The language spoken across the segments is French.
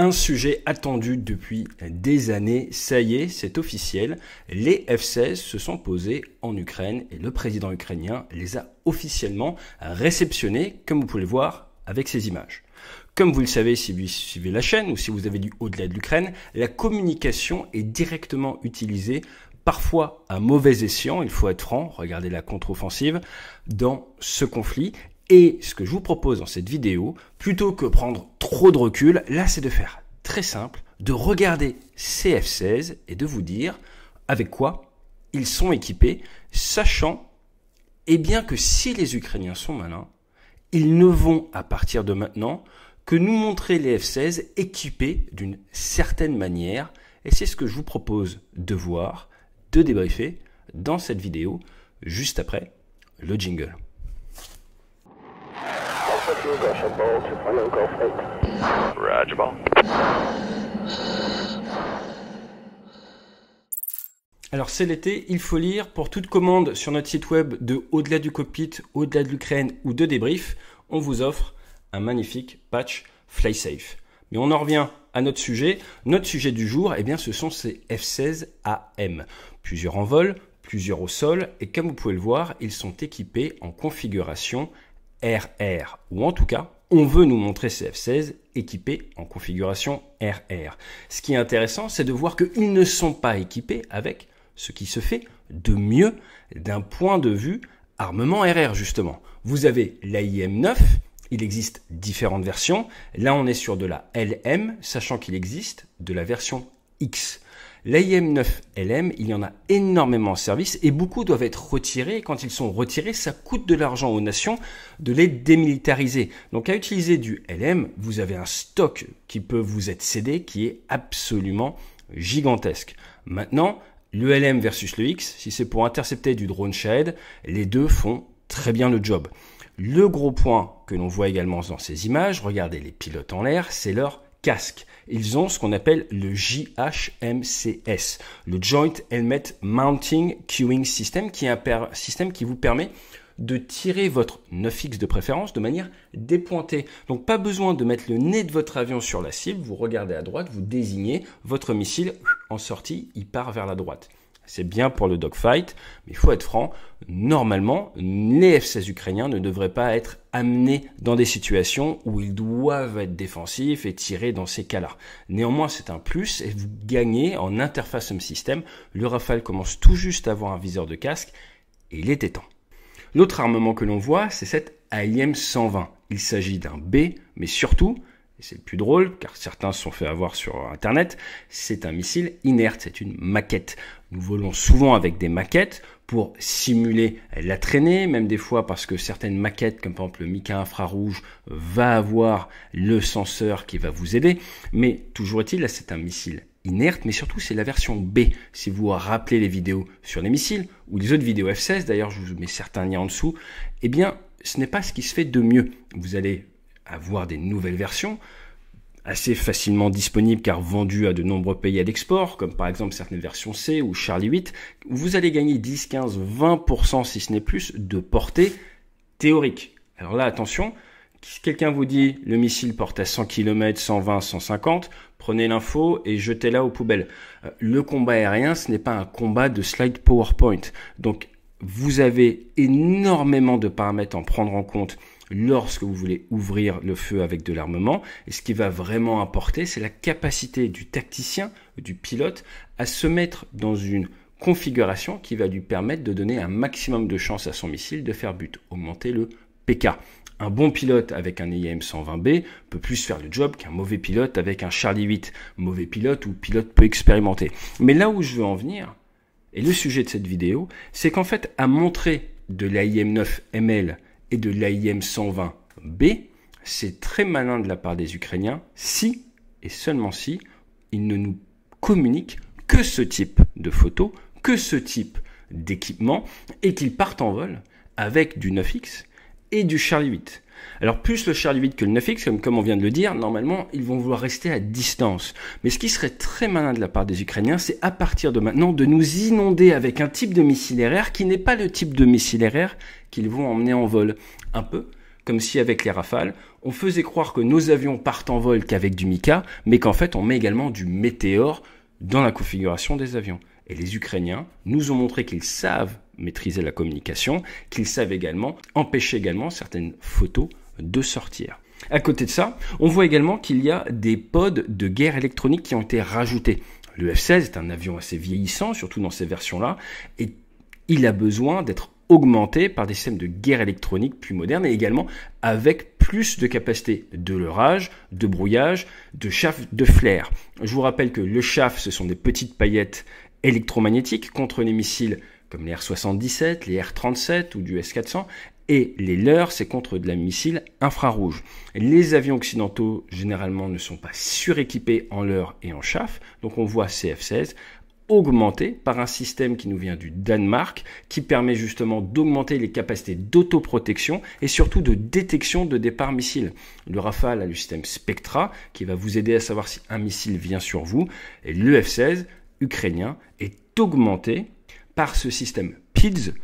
Un sujet attendu depuis des années, ça y est, c'est officiel. Les F-16 se sont posés en Ukraine et le président ukrainien les a officiellement réceptionnés, comme vous pouvez le voir avec ces images. Comme vous le savez si vous suivez la chaîne ou si vous avez du au-delà de l'Ukraine, la communication est directement utilisée parfois à mauvais escient, il faut être franc, regardez la contre-offensive, dans ce conflit, et ce que je vous propose dans cette vidéo, plutôt que prendre trop de recul, là c'est de faire très simple, de regarder CF16 et de vous dire avec quoi ils sont équipés, sachant eh bien que si les Ukrainiens sont malins, ils ne vont à partir de maintenant que nous montrer les F-16 équipés d'une certaine manière, et c'est ce que je vous propose de voir, de débriefer dans cette vidéo, juste après le jingle. Alors c'est l'été, il faut lire. Pour toute commande sur notre site web de Au-delà du cockpit, Au-delà de l'Ukraine ou de débrief, on vous offre un magnifique patch FlySafe. Mais on en revient à notre sujet. Notre sujet du jour, eh bien, ce sont ces F-16AM. Plusieurs en vol, plusieurs au sol, et comme vous pouvez le voir, ils sont équipés en configuration RR, ou en tout cas, on veut nous montrer CF16 équipés en configuration RR. Ce qui est intéressant, c'est de voir qu'ils ne sont pas équipés avec ce qui se fait de mieux d'un point de vue armement RR, justement. Vous avez l'AIM 9, il existe différentes versions. Là, on est sur de la LM, sachant qu'il existe de la version X. L'AIM9LM, il y en a énormément en service et beaucoup doivent être retirés. quand ils sont retirés, ça coûte de l'argent aux nations de les démilitariser. Donc à utiliser du LM, vous avez un stock qui peut vous être cédé qui est absolument gigantesque. Maintenant, le LM versus le X, si c'est pour intercepter du drone Shahed, les deux font très bien le job. Le gros point que l'on voit également dans ces images, regardez les pilotes en l'air, c'est leur casque. Ils ont ce qu'on appelle le JHMCS, le Joint Helmet Mounting Queuing System, qui est un système qui vous permet de tirer votre 9X de préférence de manière dépointée. Donc pas besoin de mettre le nez de votre avion sur la cible, vous regardez à droite, vous désignez votre missile en sortie, il part vers la droite. C'est bien pour le dogfight, mais il faut être franc, normalement, les F-16 ukrainiens ne devraient pas être amenés dans des situations où ils doivent être défensifs et tirer dans ces cas-là. Néanmoins, c'est un plus et vous gagnez en interface home système. Le Rafale commence tout juste à avoir un viseur de casque et il était temps. L'autre armement que l'on voit, c'est cet AIM 120. Il s'agit d'un B, mais surtout, et c'est le plus drôle, car certains se sont fait avoir sur Internet, c'est un missile inerte, c'est une maquette. Nous volons souvent avec des maquettes pour simuler la traînée, même des fois parce que certaines maquettes, comme par exemple le Mika infrarouge, va avoir le senseur qui va vous aider. Mais toujours est-il, c'est un missile inerte, mais surtout c'est la version B. Si vous rappelez les vidéos sur les missiles, ou les autres vidéos F-16, d'ailleurs je vous mets certains liens en dessous, eh bien ce n'est pas ce qui se fait de mieux. Vous allez avoir des nouvelles versions assez facilement disponibles car vendues à de nombreux pays à l'export, comme par exemple certaines versions C ou Charlie 8, vous allez gagner 10, 15, 20% si ce n'est plus de portée théorique. Alors là, attention, si quelqu'un vous dit le missile porte à 100 km, 120, 150, prenez l'info et jetez-la aux poubelles. Euh, le combat aérien, ce n'est pas un combat de slide PowerPoint. Donc vous avez énormément de paramètres à prendre en compte lorsque vous voulez ouvrir le feu avec de l'armement. Et ce qui va vraiment apporter, c'est la capacité du tacticien, du pilote, à se mettre dans une configuration qui va lui permettre de donner un maximum de chances à son missile de faire but, augmenter le PK. Un bon pilote avec un iam 120B peut plus faire le job qu'un mauvais pilote avec un Charlie 8, mauvais pilote ou pilote peu expérimenté. Mais là où je veux en venir, et le sujet de cette vidéo, c'est qu'en fait, à montrer de l'AIM-9ML et de l'AIM-120B, c'est très malin de la part des Ukrainiens si, et seulement si, ils ne nous communiquent que ce type de photos, que ce type d'équipement, et qu'ils partent en vol avec du 9X et du Charlie 8. Alors plus le Charlie du que le 9X, comme, comme on vient de le dire, normalement ils vont vouloir rester à distance. Mais ce qui serait très malin de la part des Ukrainiens, c'est à partir de maintenant de nous inonder avec un type de missile RR qui n'est pas le type de missile RR qu'ils vont emmener en vol. Un peu comme si avec les rafales, on faisait croire que nos avions partent en vol qu'avec du Mika, mais qu'en fait on met également du météore dans la configuration des avions et les Ukrainiens nous ont montré qu'ils savent maîtriser la communication, qu'ils savent également empêcher également certaines photos de sortir. À côté de ça, on voit également qu'il y a des pods de guerre électronique qui ont été rajoutés. Le F-16 est un avion assez vieillissant, surtout dans ces versions-là, et il a besoin d'être augmenté par des systèmes de guerre électronique plus modernes et également avec plus de capacités de leurrage, de brouillage, de chaff, de flair. Je vous rappelle que le chaff, ce sont des petites paillettes électromagnétiques contre les missiles comme les R-77, les R-37 ou du S-400, et les leurs, c'est contre de la missile infrarouge. Les avions occidentaux, généralement, ne sont pas suréquipés en leur et en chaff, donc on voit CF-16 augmenté par un système qui nous vient du Danemark, qui permet justement d'augmenter les capacités d'autoprotection et surtout de détection de départ missiles. Le Rafale a le système Spectra, qui va vous aider à savoir si un missile vient sur vous, et le F-16 ukrainien est augmenté par ce système PIDS,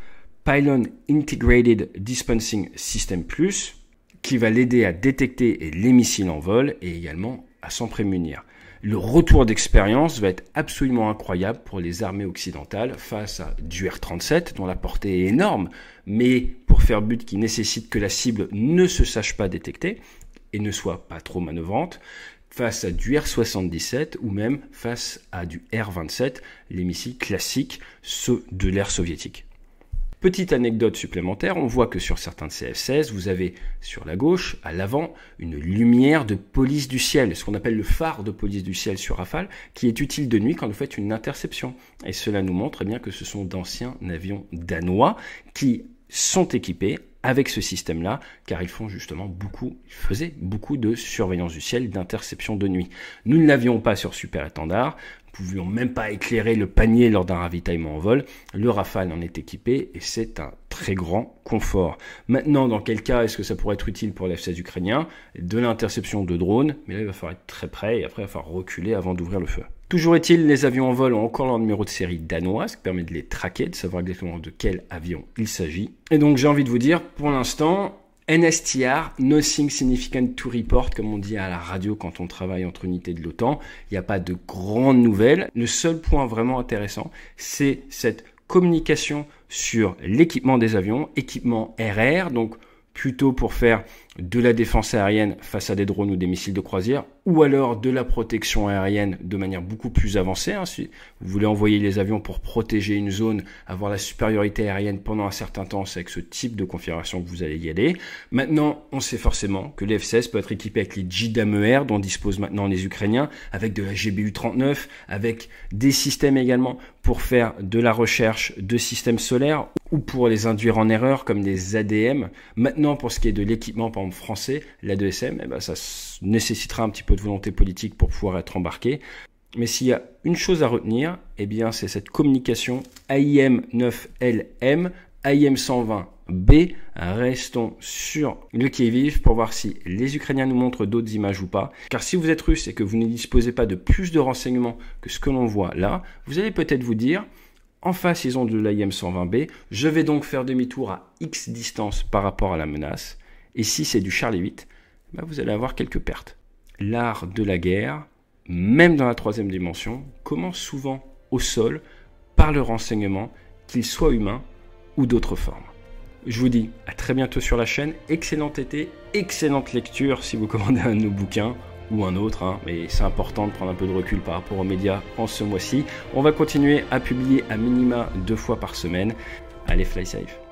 Pylon Integrated Dispensing System Plus, qui va l'aider à détecter les missiles en vol et également à s'en prémunir. Le retour d'expérience va être absolument incroyable pour les armées occidentales face à du R-37 dont la portée est énorme, mais pour faire but qui nécessite que la cible ne se sache pas détecter et ne soit pas trop manœuvrante, face à du R-77 ou même face à du R-27, les classique, ceux de l'ère soviétique. Petite anecdote supplémentaire, on voit que sur certains de ces 16 vous avez sur la gauche, à l'avant, une lumière de police du ciel, ce qu'on appelle le phare de police du ciel sur Rafale, qui est utile de nuit quand vous faites une interception. Et cela nous montre eh bien que ce sont d'anciens avions danois qui sont équipés avec ce système-là, car ils font justement beaucoup, ils faisaient beaucoup de surveillance du ciel, d'interception de nuit. Nous ne l'avions pas sur Super Étendard, nous ne pouvions même pas éclairer le panier lors d'un ravitaillement en vol. Le Rafale en est équipé et c'est un très grand confort. Maintenant, dans quel cas est-ce que ça pourrait être utile pour l'F-16 ukrainien De l'interception de drones, mais là il va falloir être très près et après il va falloir reculer avant d'ouvrir le feu. Toujours est-il, les avions en vol ont encore leur numéro de série danois, ce qui permet de les traquer, de savoir exactement de quel avion il s'agit. Et donc j'ai envie de vous dire, pour l'instant, NSTR, Nothing Significant to Report, comme on dit à la radio quand on travaille entre unités de l'OTAN, il n'y a pas de grandes nouvelles. Le seul point vraiment intéressant, c'est cette communication sur l'équipement des avions, équipement RR, donc plutôt pour faire de la défense aérienne face à des drones ou des missiles de croisière, ou alors de la protection aérienne de manière beaucoup plus avancée. Hein, si vous voulez envoyer les avions pour protéger une zone, avoir la supériorité aérienne pendant un certain temps, c'est avec ce type de configuration que vous allez y aller. Maintenant, on sait forcément que les 16 peut être équipé avec les jdam dont disposent maintenant les Ukrainiens, avec de la GBU-39, avec des systèmes également pour faire de la recherche de systèmes solaires ou pour les induire en erreur comme des ADM. Maintenant, pour ce qui est de l'équipement, français l'ADSM, eh ben, ça nécessitera un petit peu de volonté politique pour pouvoir être embarqué. Mais s'il y a une chose à retenir, eh bien, c'est cette communication AIM9LM, AIM120B. Restons sur le qui-vive pour voir si les Ukrainiens nous montrent d'autres images ou pas. Car si vous êtes russe et que vous ne disposez pas de plus de renseignements que ce que l'on voit là, vous allez peut-être vous dire, en face, ils ont de l'AIM-120B. Je vais donc faire demi-tour à X distance par rapport à la menace. Et si c'est du Charlie VIII, bah, vous allez avoir quelques pertes. L'art de la guerre, même dans la troisième dimension, commence souvent au sol par le renseignement, qu'il soit humain ou d'autres formes. Je vous dis à très bientôt sur la chaîne. Excellent été, excellente lecture si vous commandez un de nos bouquins ou un autre, hein. mais c'est important de prendre un peu de recul par rapport aux médias en ce mois-ci. On va continuer à publier à minima deux fois par semaine. Allez, fly safe.